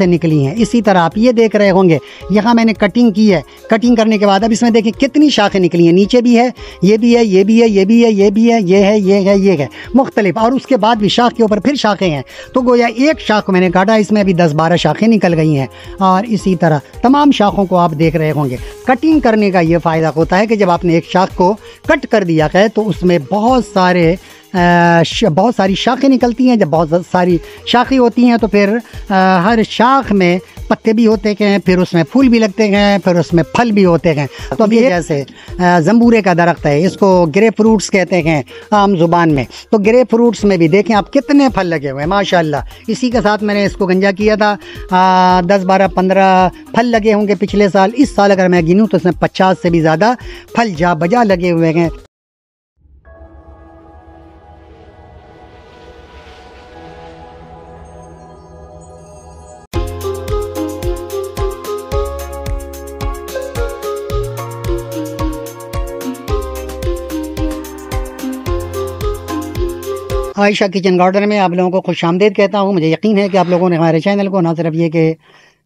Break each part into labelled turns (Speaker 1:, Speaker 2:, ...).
Speaker 1: से निकली हैं इसी तरह आप ये देख रहे होंगे यहाँ मैंने कटिंग की है कटिंग करने के बाद अब इसमें देखें कितनी शाखें निकली हैं नीचे भी है ये भी है ये भी है ये भी है ये भी है ये है ये है ये है मुख्तलिफ और उसके बाद भी शाख के ऊपर फिर शाखें हैं तो गोया एक शाख मैंने काटा इसमें अभी दस बारह शाखें निकल गई हैं और इसी तरह तमाम शाखों को आप देख रहे होंगे कटिंग करने का ये फ़ायदा होता है कि जब आपने एक शाख को कट कर दिया है तो उसमें बहुत सारे बहुत सारी शाखें निकलती हैं जब बहुत सारी शाखें होती हैं तो फिर हर शाख में पत्ते भी होते हैं फिर उसमें फूल भी लगते गए फिर उसमें फल भी होते हैं तो अभी जैसे जम्बूरे का दरख्त है इसको ग्रे फ्रूट्स कहते हैं आम जुबान में तो ग्रे फ्रूट्स में भी देखें आप कितने फल लगे हुए हैं माशा इसी के साथ मैंने इसको गंजा किया था आ, दस बारह पंद्रह फल लगे होंगे पिछले साल इस साल अगर मैं गिनूँ तो इसमें पचास से भी ज़्यादा फल जा बजा लगे हुए हैं आयशा किचन गार्डन में आप लोगों को खुश आमदेद कहता हूँ मुझे यकीन है कि आप लोगों ने हमारे चैनल को ना सिर्फ ये कि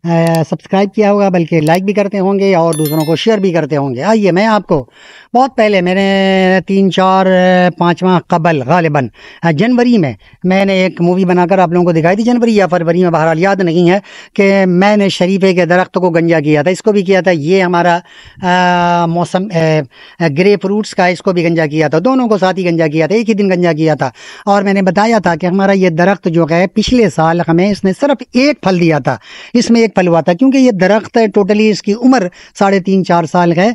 Speaker 1: सब्सक्राइब किया होगा बल्कि लाइक भी करते होंगे और दूसरों को शेयर भी करते होंगे आइए मैं आपको बहुत पहले मैंने तीन चार पाँचवा कबल गालिबा हाँ, जनवरी में मैंने एक मूवी बनाकर आप लोगों को दिखाई थी जनवरी या फरवरी में बहरहाल याद नहीं है कि मैंने शरीफे के दरख्त को गंजा किया था इसको भी किया था ये हमारा आ, मौसम ग्रे फ्रूट्स का इसको भी गंजा किया था दोनों को साथ ही गंजा किया था एक ही दिन गंजा किया था और मैंने बताया था कि हमारा ये दरख्त जो है पिछले साल हमें इसने सिर्फ एक फल दिया था इसमें एक फल हुआ था क्योंकि ये दरख्त टोटली इसकी उम्र साढ़े तीन चार साल है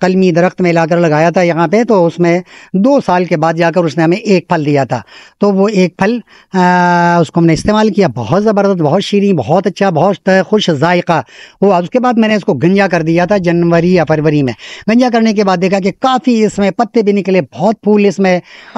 Speaker 1: कलमी दरख्त में लाकर लगाया था यहाँ पे तो उसमें दो साल के बाद जाकर उसने हमें एक फल दिया था तो वो एक फल आ, उसको हमने इस्तेमाल किया बहुत ज़बरदस्त बहुत शीरें बहुत अच्छा बहुत खुश जायका हुआ उसके बाद मैंने इसको गंजा कर दिया था जनवरी या फरवरी में गंजा करने के बाद देखा कि काफ़ी इसमें पत्ते भी निकले बहुत फूल इसमें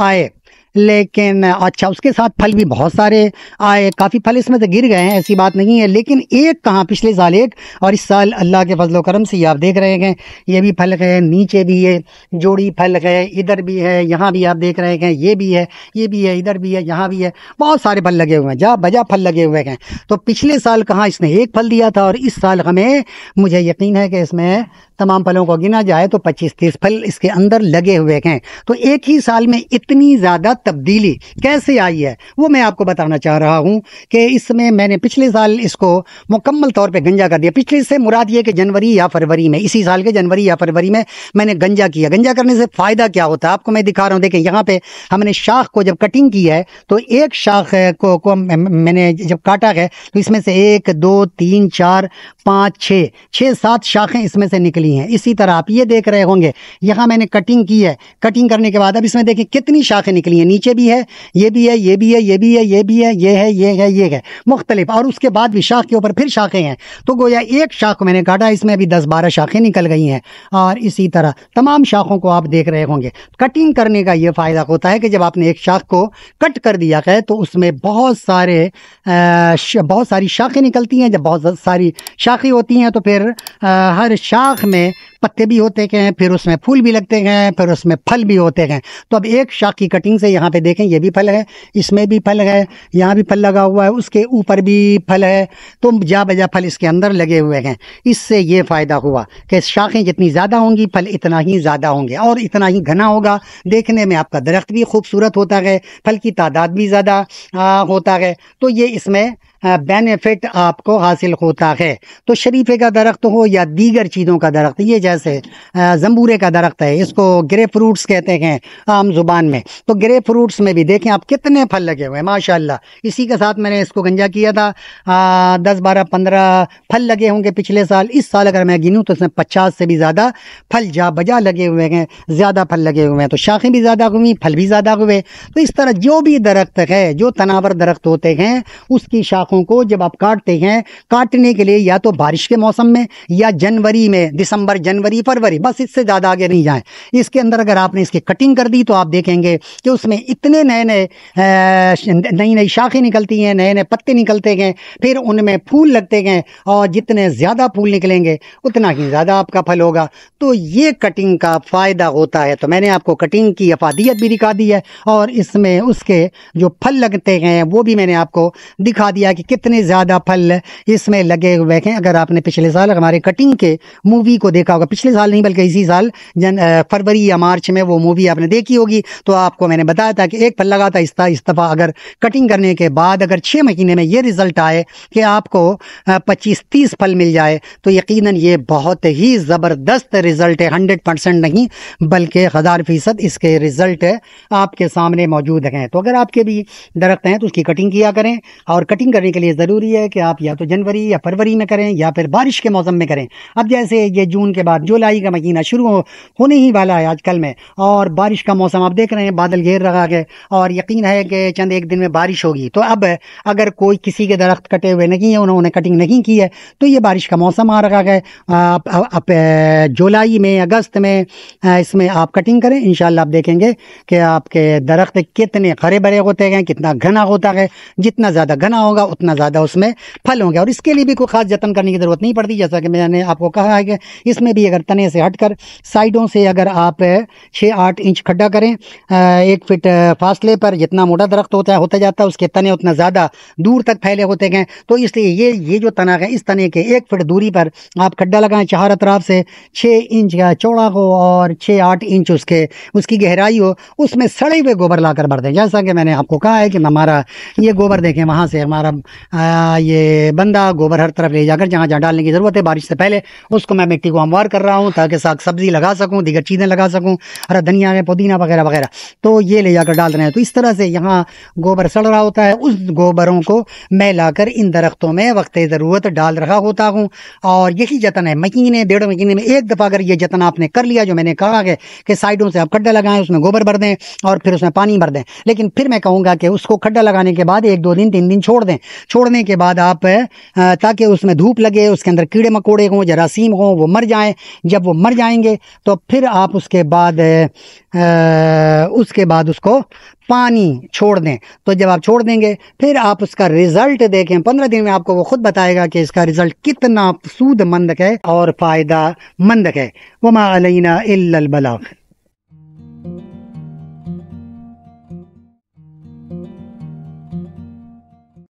Speaker 1: आए लेकिन अच्छा उसके साथ फल भी बहुत सारे आए काफ़ी फल इसमें से गिर गए हैं ऐसी बात नहीं है लेकिन एक कहाँ पिछले साल एक और इस साल अल्लाह के फजल करम से आप देख रहे हैं ये भी फल है नीचे भी है जोड़ी फल है इधर भी है यहाँ भी आप देख रहे हैं ये भी है ये भी है इधर भी है यहाँ भी है बहुत सारे फल लगे हुए हैं जा बजा फल लगे हुए हैं तो पिछले साल कहाँ इसने एक फल दिया था और इस साल हमें मुझे यकीन है कि इसमें तमाम फलों को गिना जाए तो पच्चीस तीस फल इसके अंदर लगे हुए हैं तो एक ही साल में इतनी ज़्यादा तब्दीली कैसे आई है वो मैं आपको बताना चाह रहा हूँ कि इसमें मैंने पिछले साल इसको मुकम्मल तौर पे गंजा कर दिया पिछले से मुराद ये कि जनवरी या फरवरी में इसी साल के जनवरी या फरवरी में मैंने गंजा किया गंजा करने से फ़ायदा क्या होता है आपको मैं दिखा रहा हूँ देखें यहाँ पर हमने शाख को जब कटिंग की है तो एक शाख को, को मैंने जब काटा है तो इसमें से एक दो तीन चार पाँच छः छः सात शाखें इसमें से निकली हैं इसी तरह आप ये देख रहे होंगे यहाँ मैंने कटिंग की है कटिंग करने के बाद अब इसमें देखें कितनी शाखें निकली हैं नीचे भी है ये भी है ये भी है ये भी है ये भी है ये है ये है ये है मुख्तलिफ और उसके बाद भी शाख के ऊपर फिर शाखें हैं तो गोया एक शाख मैंने काटा इसमें अभी दस बारह शाखें निकल गई हैं और इसी तरह तमाम शाखों को आप देख रहे होंगे कटिंग करने का ये फ़ायदा होता है कि जब आपने एक शाख को कट कर दिया है तो उसमें बहुत सारे बहुत सारी शाखें निकलती हैं जब बहुत सारी शाखें होती हैं तो फिर हर शाख में पत्ते भी होते हैं फिर उसमें फूल भी लगते हैं फिर उसमें फल भी होते हैं तो अब एक शाख की कटिंग से यहाँ पे देखें ये भी फल है इसमें भी फल है यहाँ भी फल लगा हुआ है उसके ऊपर भी फल है तो जा बजा फल इसके अंदर लगे हुए हैं इससे ये फ़ायदा हुआ कि शाखें जितनी ज़्यादा होंगी फल इतना ही ज़्यादा होंगे और इतना ही घना होगा देखने में आपका दरख्त भी खूबसूरत होता है फल की तादाद भी ज़्यादा होता है तो ये इसमें बेनिफिट आपको हासिल होता है तो शरीफे का दरख्त हो या दीगर चीज़ों का दरख्त ये जैसे जैसे ज़म्बूरे का दरख्त है इसको ग्रे फ्रूट्स कहते हैं आम ज़ुबान में तो ग्रे फ्रूट्स में भी देखें आप कितने फल लगे हुए हैं माशा इसी के साथ मैंने इसको गंजा किया था आ, दस बारह पंद्रह फल लगे होंगे पिछले साल इस साल अगर मैं गिनूँ तो इसमें पचास से भी ज़्यादा फल जा बजा लगे हुए हैं ज़्यादा फल लगे हुए हैं तो शाखें भी ज़्यादा हुई फल भी ज़्यादा हुए तो इस तरह जो भी दरख्त है जो तनावर दरख्त होते हैं उसकी शाखों को जब आप काटते हैं काटने के लिए या तो बारिश के मौसम में या जनवरी में दिसंबर जनवरी जनवरी फरवरी बस इससे ज़्यादा आगे नहीं जाएँ इसके अंदर अगर आपने इसकी कटिंग कर दी तो आप देखेंगे कि उसमें इतने नए नए नई नई शाखें निकलती हैं नए नए पत्ते निकलते गए फिर उनमें फूल लगते गए और जितने ज़्यादा फूल निकलेंगे उतना ही ज़्यादा आपका फल होगा तो ये कटिंग का फ़ायदा होता है तो मैंने आपको कटिंग की अफादियत भी दिखा दी है और इसमें उसके जो फल लगते हैं वो भी मैंने आपको दिखा दिया कि कितने ज़्यादा फल इसमें लगे हुए हैं अगर आपने पिछले साल हमारे कटिंग के मूवी को देखा होगा पिछले साल नहीं बल्कि इसी साल जन फरवरी या मार्च में वो मूवी आपने देखी होगी तो आपको मैंने बताया था कि एक फल लगा था इस दफ़ा अगर कटिंग करने के बाद अगर छः महीने में ये रिज़ल्ट आए कि आपको पच्चीस तीस फल मिल जाए तो यकीन ये बहुत ही ज़बरदस्त रिज़ल्ट है हंड्रेड परसेंट नहीं बल्कि हज़ार फ़ीसद इसके रिज़ल्ट आपके सामने मौजूद हैं तो अगर आपके भी दरख्त हैं तो उसकी कटिंग किया करें और कटिंग करने के लिए ज़रूरी है कि आप या तो जनवरी या फरवरी में करें या फिर बारिश के मौसम में करें अब जैसे ये जून के बाद बाद जुलाई का महीना शुरू होने ही वाला है आजकल में और बारिश का मौसम आप देख रहे हैं बादल घेर रहा है और यकीन है कि चंद एक दिन में बारिश होगी तो अब अगर कोई किसी के दरख्त कटे हुए नहीं है उन्होंने कटिंग नहीं की है तो ये बारिश का मौसम आ रहा है आप, आप जुलाई में अगस्त में इसमें आप कटिंग करें इन आप देखेंगे कि आपके दरख्त कितने हरे भरे होते हैं कितना घना होता है जितना ज़्यादा घना होगा उतना ज़्यादा उसमें फल होंगे और इसके लिए भी कोई खास जतन करने की ज़रूरत नहीं पड़ती जैसा कि मैंने आपको कहा है कि इसमें भी अगर तने से हटकर साइडों से अगर आप छः आठ इंच खड्डा करें एक फिट फासले पर जितना मोटा दरख्त होता है होता जाता है उसके तने उतना ज़्यादा दूर तक फैले होते गए तो इसलिए ये ये जो तना है इस तने के एक फिट दूरी पर आप खड्डा लगाएं चार अतराफ से छः इंच का चौड़ा हो और छः आठ इंच उसके उसकी गहराई हो उसमें सड़े हुए गोबर ला कर भर दें जैसा कि मैंने आपको कहा है कि हमारा ये गोबर देखें वहाँ से हमारा ये बंदा गोबर हर तरफ ले जाकर जहाँ जहाँ डालने की ज़रूरत है बारिश से पहले उसको मैं मिट्टी को हमवार कर रहा हूँ ताकि साग सब्ज़ी लगा सकूँ दीगर चीज़ें लगा सकूँ हरा धनिया है पुदीना वगैरह वगैरह तो ये ले जाकर डाल रहे हैं तो इस तरह से यहाँ गोबर सड़ रहा होता है उस गोबरों को मैं लाकर इन दरख्तों में वक्त ज़रूरत डाल रहा होता हूँ और यही जतन है महीने डेढ़ महीने में एक दफ़ा अगर ये जतन आपने कर लिया जो मैंने कहा है कि साइडों से आप खड्डा लगाएं उसमें गोबर भर दें और फिर उसमें पानी भर दें लेकिन फिर मैं कहूँगा कि उसको खड्डा लगाने के बाद एक दो दिन तीन दिन छोड़ दें छोड़ने के बाद आप ताकि उसमें धूप लगे उसके अंदर कीड़े मकोड़े हों जरासीम हों वो मर जाएँ जब वो मर जाएंगे तो फिर आप उसके बाद आ, उसके बाद उसको पानी छोड़ दें तो जब आप छोड़ देंगे फिर आप उसका रिज़ल्ट देखें पंद्रह दिन में आपको वो ख़ुद बताएगा कि इसका रिज़ल्ट कितना सूद मंद है और फ़ायदा मंद है वमा अलैना इलबला